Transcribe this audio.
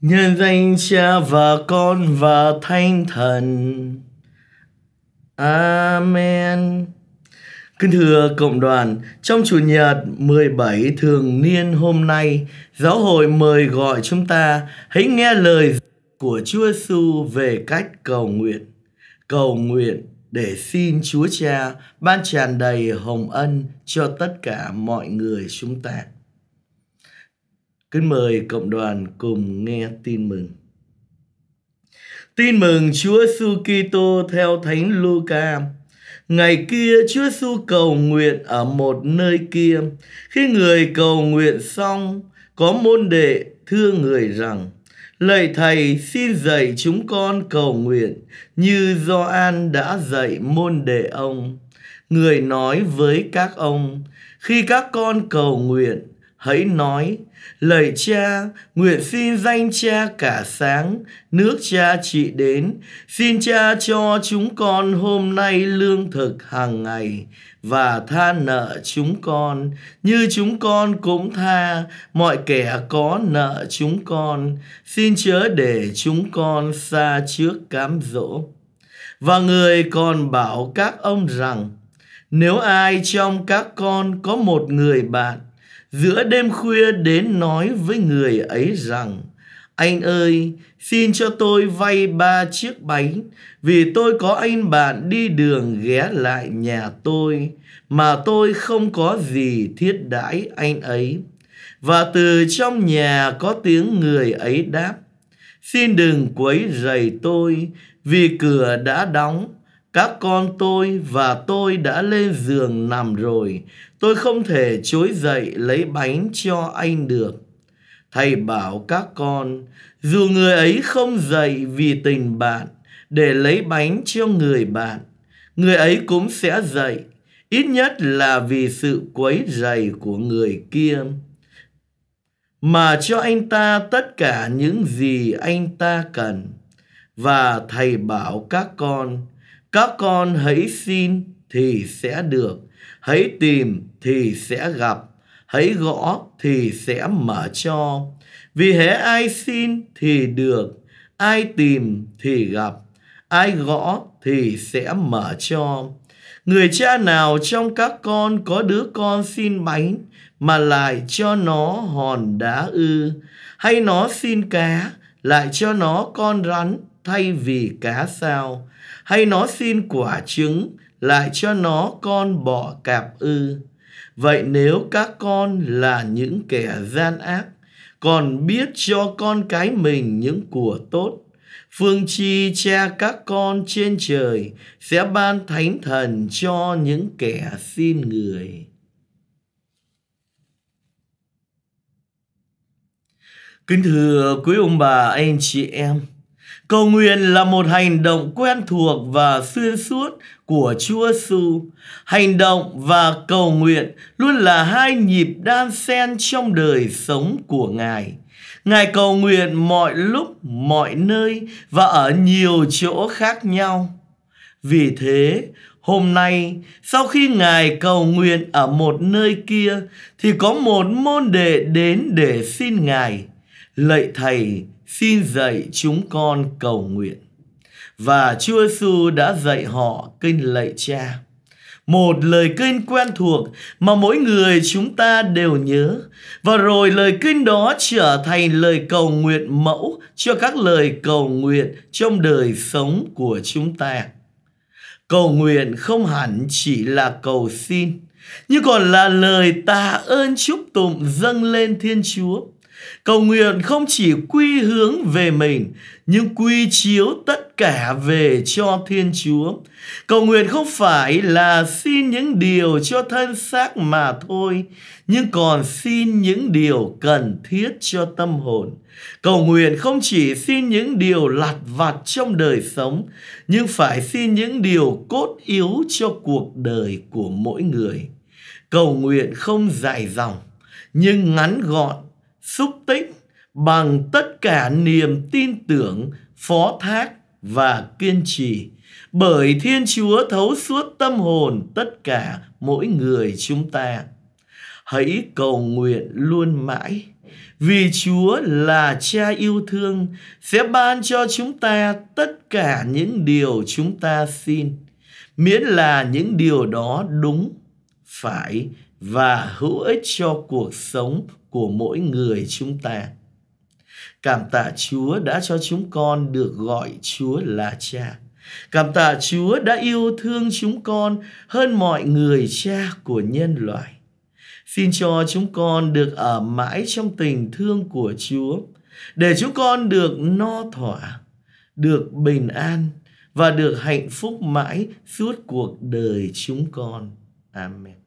Nhân danh Cha và Con và Thánh Thần. Amen. Kính thưa cộng đoàn, trong Chủ nhật 17 thường niên hôm nay, giáo hội mời gọi chúng ta hãy nghe lời của Chúa Giêsu về cách cầu nguyện. Cầu nguyện để xin Chúa Cha ban tràn đầy hồng ân cho tất cả mọi người chúng ta. Kính mời cộng đoàn cùng nghe tin mừng. Tin mừng Chúa Giêsu Kitô theo Thánh Luca. Ngày kia Chúa Giêsu cầu nguyện ở một nơi kia. Khi người cầu nguyện xong, có môn đệ thưa người rằng: Lạy thầy, xin dạy chúng con cầu nguyện như Gioan đã dạy môn đệ ông. Người nói với các ông: Khi các con cầu nguyện, hãy nói lời cha nguyện xin danh cha cả sáng nước cha trị đến xin cha cho chúng con hôm nay lương thực hàng ngày và tha nợ chúng con như chúng con cũng tha mọi kẻ có nợ chúng con xin chớ để chúng con xa trước cám dỗ và người còn bảo các ông rằng nếu ai trong các con có một người bạn giữa đêm khuya đến nói với người ấy rằng anh ơi xin cho tôi vay ba chiếc bánh vì tôi có anh bạn đi đường ghé lại nhà tôi mà tôi không có gì thiết đãi anh ấy và từ trong nhà có tiếng người ấy đáp xin đừng quấy rầy tôi vì cửa đã đóng các con tôi và tôi đã lên giường nằm rồi tôi không thể chối dậy lấy bánh cho anh được thầy bảo các con dù người ấy không dậy vì tình bạn để lấy bánh cho người bạn người ấy cũng sẽ dậy ít nhất là vì sự quấy rầy của người kia mà cho anh ta tất cả những gì anh ta cần và thầy bảo các con các con hãy xin thì sẽ được hãy tìm thì sẽ gặp hãy gõ thì sẽ mở cho vì hễ ai xin thì được ai tìm thì gặp ai gõ thì sẽ mở cho người cha nào trong các con có đứa con xin bánh mà lại cho nó hòn đá ư hay nó xin cá lại cho nó con rắn thay vì cá sao hay nó xin quả trứng lại cho nó con bọ cạp ư vậy nếu các con là những kẻ gian ác còn biết cho con cái mình những của tốt phương chi cha các con trên trời sẽ ban thánh thần cho những kẻ xin người kính thưa quý ông bà anh chị em Cầu nguyện là một hành động quen thuộc và xuyên suốt của Chúa Giêsu. Hành động và cầu nguyện luôn là hai nhịp đan xen trong đời sống của Ngài. Ngài cầu nguyện mọi lúc, mọi nơi và ở nhiều chỗ khác nhau. Vì thế, hôm nay sau khi Ngài cầu nguyện ở một nơi kia thì có một môn đệ đến để xin Ngài. Lạy Thầy, xin dạy chúng con cầu nguyện. Và Chúa Giêsu đã dạy họ kinh lạy cha. Một lời kinh quen thuộc mà mỗi người chúng ta đều nhớ. Và rồi lời kinh đó trở thành lời cầu nguyện mẫu cho các lời cầu nguyện trong đời sống của chúng ta. Cầu nguyện không hẳn chỉ là cầu xin, nhưng còn là lời tạ ơn chúc tụng dâng lên Thiên Chúa Cầu nguyện không chỉ quy hướng về mình nhưng quy chiếu tất cả về cho Thiên Chúa. Cầu nguyện không phải là xin những điều cho thân xác mà thôi, nhưng còn xin những điều cần thiết cho tâm hồn. Cầu nguyện không chỉ xin những điều lặt vặt trong đời sống, nhưng phải xin những điều cốt yếu cho cuộc đời của mỗi người. Cầu nguyện không dài dòng, nhưng ngắn gọn xúc tích bằng tất cả niềm tin tưởng, phó thác và kiên trì. Bởi Thiên Chúa thấu suốt tâm hồn tất cả mỗi người chúng ta. Hãy cầu nguyện luôn mãi vì Chúa là Cha yêu thương sẽ ban cho chúng ta tất cả những điều chúng ta xin, miễn là những điều đó đúng, phải và hữu ích cho cuộc sống của mỗi người chúng ta. Cảm tạ Chúa đã cho chúng con được gọi Chúa là Cha. Cảm tạ Chúa đã yêu thương chúng con hơn mọi người cha của nhân loại. Xin cho chúng con được ở mãi trong tình thương của Chúa, để chúng con được no thỏa, được bình an và được hạnh phúc mãi suốt cuộc đời chúng con. Amen.